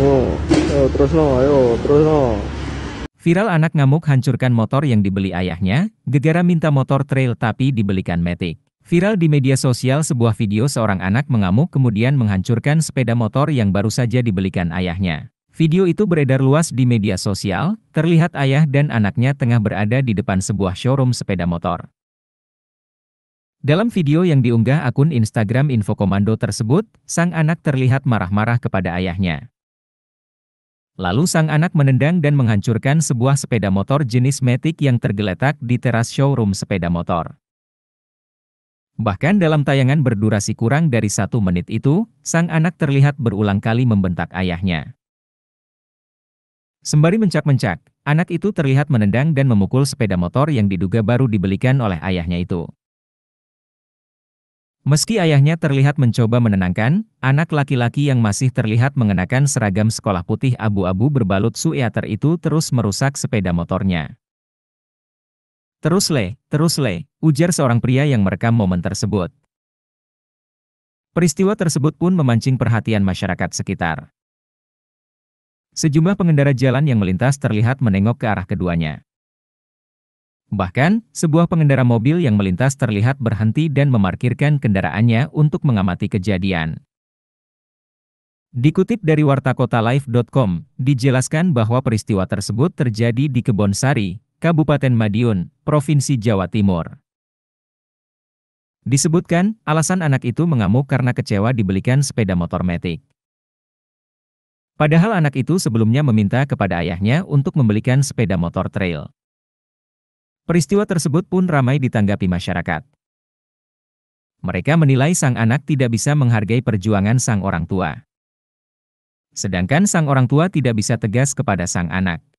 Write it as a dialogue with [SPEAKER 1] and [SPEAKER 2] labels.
[SPEAKER 1] Oh, oh, terus no, ayo, terus no. Viral anak ngamuk hancurkan motor yang dibeli ayahnya, gegara minta motor trail tapi dibelikan Metik. Viral di media sosial sebuah video seorang anak mengamuk kemudian menghancurkan sepeda motor yang baru saja dibelikan ayahnya. Video itu beredar luas di media sosial, terlihat ayah dan anaknya tengah berada di depan sebuah showroom sepeda motor. Dalam video yang diunggah akun Instagram Infokomando tersebut, sang anak terlihat marah-marah kepada ayahnya. Lalu sang anak menendang dan menghancurkan sebuah sepeda motor jenis Matic yang tergeletak di teras showroom sepeda motor. Bahkan dalam tayangan berdurasi kurang dari satu menit itu, sang anak terlihat berulang kali membentak ayahnya. Sembari mencak-mencak, anak itu terlihat menendang dan memukul sepeda motor yang diduga baru dibelikan oleh ayahnya itu. Meski ayahnya terlihat mencoba menenangkan, anak laki-laki yang masih terlihat mengenakan seragam sekolah putih abu-abu berbalut suiater itu terus merusak sepeda motornya. Terus le, terus le, ujar seorang pria yang merekam momen tersebut. Peristiwa tersebut pun memancing perhatian masyarakat sekitar. Sejumlah pengendara jalan yang melintas terlihat menengok ke arah keduanya. Bahkan, sebuah pengendara mobil yang melintas terlihat berhenti dan memarkirkan kendaraannya untuk mengamati kejadian. Dikutip dari wartakotalife.com, dijelaskan bahwa peristiwa tersebut terjadi di kebon Sari, Kabupaten Madiun, Provinsi Jawa Timur. Disebutkan, alasan anak itu mengamuk karena kecewa dibelikan sepeda motor metik. Padahal anak itu sebelumnya meminta kepada ayahnya untuk membelikan sepeda motor trail. Peristiwa tersebut pun ramai ditanggapi masyarakat. Mereka menilai sang anak tidak bisa menghargai perjuangan sang orang tua. Sedangkan sang orang tua tidak bisa tegas kepada sang anak.